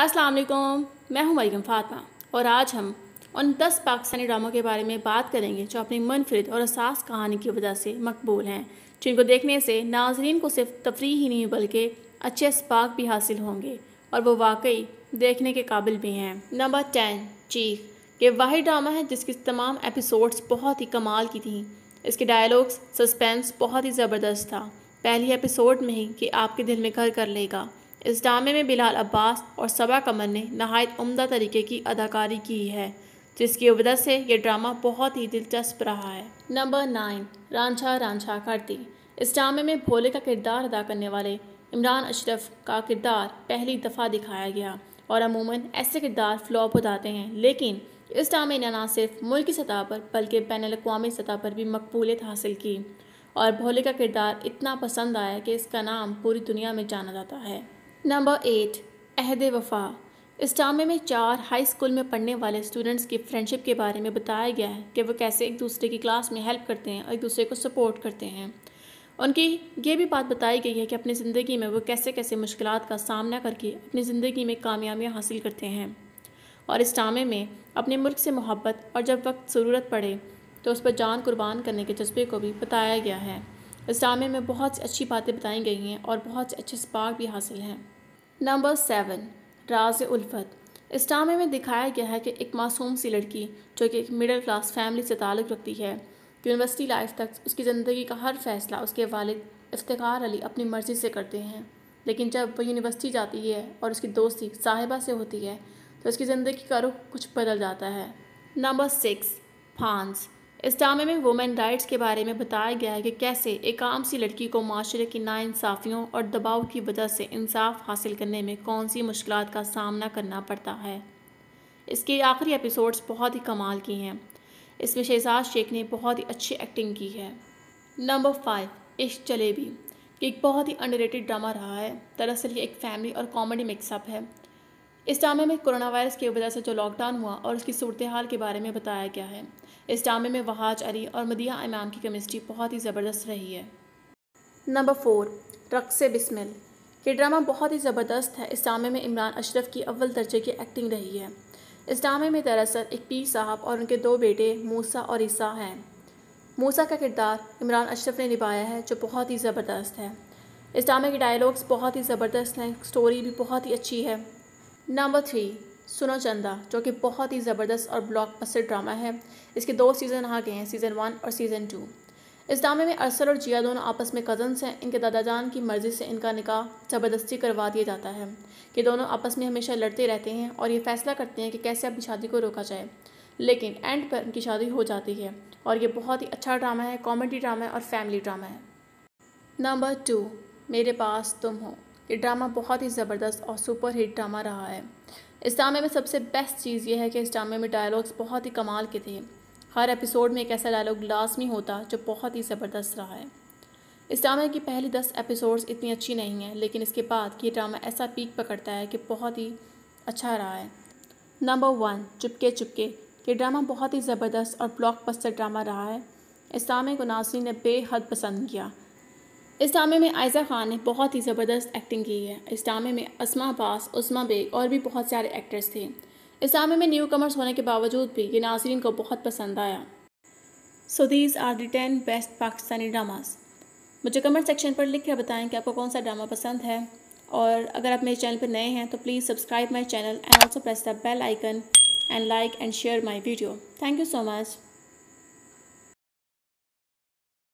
अस्सलाम वालेकुम मैं हूं मरीम फातमा और आज हम उन दस पाकिस्तानी ड्रामों के बारे में बात करेंगे जो अपनी मुनफरद और असास कहानी की वजह से मकबूल हैं जिनको देखने से नाजरीन को सिर्फ तफरी ही नहीं बल्कि अच्छे स्पाक भी हासिल होंगे और वो वाकई देखने के काबिल भी हैं नंबर टेन चीख ये वाहि ड्रामा है जिसकी तमाम एपिसोड्स बहुत ही कमाल की थी इसके डायलॉग्स सस्पेंस बहुत ही ज़बरदस्त था पहली एपिसोड में ही कि आपके दिल में घर कर लेगा इस ड्रामे में बिलाल अब्बास और सबा कमर ने नहायत उम्दा तरीके की अदाकारी की है जिसकी वजह से यह ड्रामा बहुत ही दिलचस्प रहा है नंबर नाइन रांझा रांझा करती इस ड्रामे में भोले का किरदार अदा करने वाले इमरान अशरफ का किरदार पहली दफ़ा दिखाया गया और अमूमन ऐसे किरदार फ्लॉप हो जाते हैं लेकिन इस ड्रामे ने ना सिर्फ मुल्क की सतह पर बल्कि बैन अवी सतह पर भी मकबूलियत हासिल की और भोले का किरदार इतना पसंद आया कि इसका नाम पूरी दुनिया में जाना जाता है नंबर एट अहद वफ़ा इस ड्रामे में चार हाई स्कूल में पढ़ने वाले स्टूडेंट्स की फ्रेंडशिप के बारे में बताया गया है कि वो कैसे एक दूसरे की क्लास में हेल्प करते हैं और एक दूसरे को सपोर्ट करते हैं उनकी ये भी बात बताई गई है कि अपनी ज़िंदगी में वो कैसे कैसे मुश्किल का सामना करके अपनी ज़िंदगी में कामयाबियाँ हासिल करते हैं और इस ड्रामे में अपने मुल्क से मोहब्बत और जब वक्त ज़रूरत पड़े तो उस पर जान कुर्बान करने के जज्बे को भी बताया गया है इस ड्रामे में बहुत सी अच्छी बातें बताई गई हैं और बहुत से अच्छे स्पार्क भी हासिल हैं नंबर सेवन राज उल्फत इस ड्रामे में दिखाया गया है कि एक मासूम सी लड़की जो कि एक मिडिल क्लास फैमिली से ताल्लुक़ रखती है यूनिवर्सिटी लाइफ तक उसकी ज़िंदगी का हर फैसला उसके वालिद इफ्तार अली अपनी मर्ज़ी से करते हैं लेकिन जब वह यूनिवर्सिटी जाती है और उसकी दोस्ती साहिबा से होती है तो उसकी ज़िंदगी का रुख कुछ बदल जाता है नंबर सिक्स फांस इस ड्रामे में वुमेन राइट्स के बारे में बताया गया है कि कैसे एक आम सी लड़की को माशरे की नाानसाफ़ियों और दबाव की वजह से इंसाफ हासिल करने में कौन सी मुश्किल का सामना करना पड़ता है इसके आखिरी एपिसोड्स बहुत ही कमाल की हैं इसमें शहजाज शेख ने बहुत ही अच्छी एक्टिंग की है नंबर फाइव इश्क जलेबी एक बहुत ही अंडरेटेड ड्रामा रहा है दरअसल ये एक फैमिली और कॉमेडी मिक्सअप है इस टामे में कोरोना वायरस की वजह से जो लॉकडाउन हुआ और उसकी सूरत हाल के बारे में बताया गया है इस टामे में वहाज अली और मदिया इमाम की केमिस्ट्री बहुत ही ज़बरदस्त रही है नंबर फोर रक्स बिस्मिल ये ड्रामा बहुत ही ज़बरदस्त है इस डामे में इमरान अशरफ की अव्वल दर्जे की एक्टिंग रही है इस ड्रामे में दरअसल एक पी साहब और उनके दो बेटे मूसा और ईसा हैं मूसा का किरदार इमरान अशरफ ने निभाया है जो बहुत ही ज़बरदस्त है इस ड्रामे के डायलॉग्स बहुत ही ज़बरदस्त हैं स्टोरी भी बहुत ही अच्छी है नंबर थ्री सुनो चंदा जो कि बहुत ही ज़बरदस्त और ब्लॉकबस्टर ड्रामा है इसके दो सीज़न आ गए हैं सीज़न वन और सीज़न टू इस ड्रामे में अरसल और जिया दोनों आपस में कज़न्स हैं इनके दादाजान की मर्ज़ी से इनका निकाह ज़बरदस्ती करवा दिया जाता है कि दोनों आपस में हमेशा लड़ते रहते हैं और ये फैसला करते हैं कि कैसे अपनी शादी को रोका जाए लेकिन एंड पर उनकी शादी हो जाती है और ये बहुत ही अच्छा ड्रामा है कॉमेडी ड्रामा है और फैमिली ड्रामा है नंबर टू मेरे पास तुम हो ये ड्रामा बहुत ही ज़बरदस्त और सुपर हिट ड्रामा रहा है इस ड्रामे में सबसे बेस्ट चीज़ यह है कि इस ड्रामे में डायलॉग्स बहुत ही कमाल के थे हर एपिसोड में एक ऐसा डायलॉग लाजमी होता जो बहुत ही ज़बरदस्त रहा है इस ड्रामे की पहली दस एपिसोड्स इतनी अच्छी नहीं है लेकिन इसके बाद ये ड्रामा ऐसा पीक पकड़ता है कि बहुत ही अच्छा रहा है नंबर वन चुपके चुपके ये ड्रामा बहुत ही ज़बरदस्त और ब्लॉकबस्टर ड्रामा रहा है इस ड्रामे को नाजरीन ने बेहद पसंद किया इस ड्रामे में आयजा खान ने बहुत ही ज़बरदस्त एक्टिंग की है इस ड्रामे में असमा अब्बास उस्मा बेग और भी बहुत सारे एक्टर्स थे इस ड्रामे में न्यू कमर्स होने के बावजूद भी ये नाजरीन को बहुत पसंद आया so these are the ten best Pakistani dramas मुझे कमेंट सेक्शन पर लिख कर बताएँ कि आपको कौन सा ड्रामा पसंद है और अगर आप मेरे चैनल पर नए हैं तो please subscribe my channel and also press the bell icon and like and share my video thank you so much